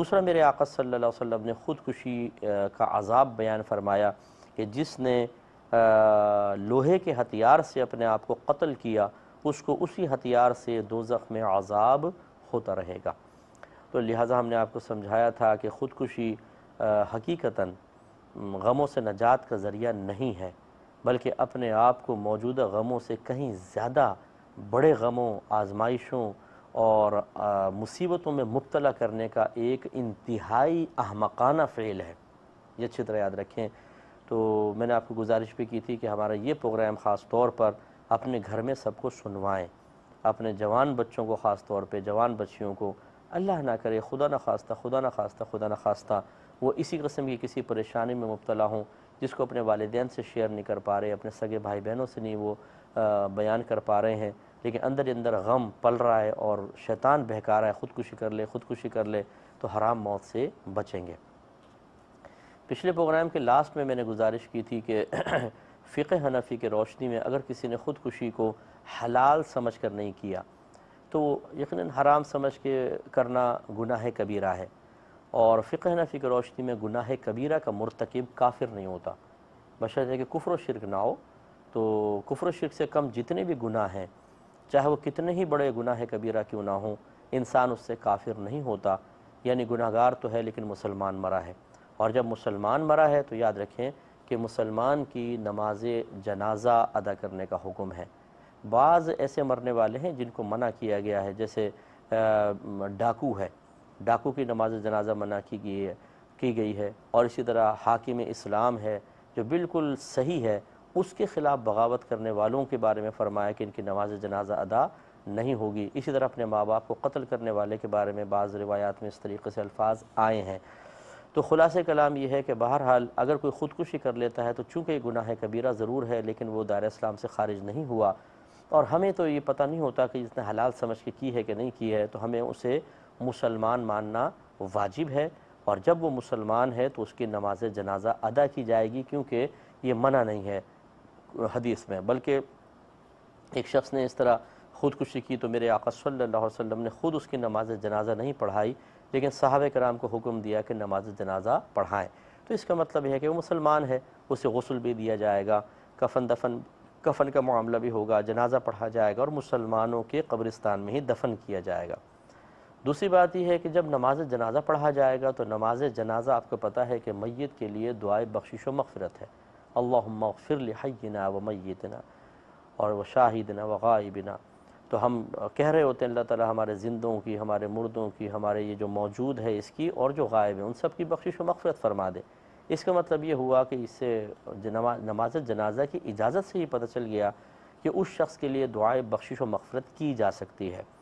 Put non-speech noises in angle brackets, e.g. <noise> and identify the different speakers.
Speaker 1: दूसरा मेरे आका सल्ला वसम ने ख़ुदकुशी का अजाब बयान फरमाया कि जिसने लोहे के हथियार से अपने आप को कत्ल किया उसको उसी हथियार से दोजख में आज़ाब होता रहेगा तो लिहाजा हमने आपको समझाया था कि ख़ुदकुशी हकीकता गमों से नजात का ज़रिया नहीं है बल्कि अपने आप को मौजूदा गमों से कहीं ज़्यादा बड़े गमों आजमाइशों और मुसीबतों में मुबतला करने का एक इंतहाई अहमकाना फ़ेल है ये अच्छी तरह याद रखें तो मैंने आपको गुजारिश भी की थी कि हमारा ये प्रोग्राम ख़ास तौर पर अपने घर में सबको सुनवाएं अपने जवान बच्चों को ख़ास तौर पर जवान बच्चियों को अल्लाह ना करे खुदा ना खास्ता खुदा ना खास्ता खुदा ना खास्ता वो इसी कस्म की किसी परेशानी में मुबला हों जिसको अपने वालदेन से शेयर नहीं कर पा रहे अपने सगे भाई बहनों से नहीं वो बयान कर पा रहे हैं लेकिन अंदर अंदर गम पल रहा है और शैतान बहका रहा है ख़ुदकुशी कर ले ख़ुदकुशी कर ले तो हराम मौत से बचेंगे पिछले प्रोग्राम के लास्ट में मैंने गुजारिश की थी कि <clears throat> फ़िक हनफी के रोशनी में अगर किसी ने ख़ुदकुशी को हलाल समझ कर नहीं किया तो यकीन हराम समझ के करना गुनाह कबीरा है और फ़िक हनफी के रोशनी में गुनाह कबीरा का मरतकब काफिर नहीं होता बशर है कि कुफर शिरक ना हो तो कुफर शिरक से कम जितने भी गुनाह हैं चाहे वो कितने ही बड़े गुनाह कबीरा क्यों ना हो इंसान उससे काफिर नहीं होता यानी गुनाहगार तो है लेकिन मुसलमान मरा है और जब मुसलमान मरा है तो याद रखें कि मुसलमान की नमाज जनाजा अदा करने का हुक्म है बाज़ ऐसे मरने वाले हैं जिनको मना किया गया है जैसे डाकू है डाकू की नमाज जनाजा मना की गई है की गई है और इसी तरह हाकिम इस्लाम है जो बिल्कुल सही है उसके ख़िलाफ़ बगावत करने वालों के बारे में फ़रमाया कि इनकी नमाज जनाजा अदा नहीं होगी इसी तरह अपने माँ बाप को कत्ल करने वाले के बारे में बाज़ रिवायात में इस तरीके से अल्फाज आए हैं तो खुलासे कलाम यह है कि बहरहाल अगर कोई ख़ुदकुशी कर लेता है तो चूँकि गुनाह कबीरा ज़रूर है लेकिन वो दार इस्लाम से खारिज नहीं हुआ और हमें तो ये पता नहीं होता कि इसने हलाल समझ के की है कि नहीं की है तो हमें उसे मुसलमान मानना वाजिब है और जब वो मुसलमान है तो उसकी नमाज जनाजा अदा की जाएगी क्योंकि ये मना नहीं है हदीस में बल्कि एक शख्स ने इस तरह ख़ुदकुशी की तो मेरे आका सल्लल्लाहु अलैहि वसल्लम ने ख़ुद उसकी नमाज जनाजा नहीं पढ़ाई लेकिन साहब कराम को हुक्म दिया कि नमाज जनाजा पढ़ाएँ तो इसका मतलब यह है कि वो मुसलमान है उसे गसल भी दिया जाएगा कफन दफन कफन का मामला भी होगा जनाजा पढ़ा जाएगा और मुसलमानों के कब्रिस्तान में ही दफन किया जाएगा दूसरी बात यह है कि जब नमाज जनाजा पढ़ा जाएगा तो नमाज जनाजा आपको पता है कि मैत के लिए दुआ बख्शिश व मफ़रत है अल्लाफ़िर हयना व मैतना और व शाहिदना व गायबिना तो हम कह रहे होते हैं अल्लाह ताला हमारे ज़िंदों की हमारे मुर्दों की हमारे ये जो मौजूद है इसकी और जो गायब है उन सब की बख्शिश व मफ़रत फरमा दे इसका मतलब ये हुआ कि इससे नमाज जनाजा की इजाज़त से ही पता चल गया कि उस शख्स के लिए दुआ बख्शिश व मफ़रत की जा सकती है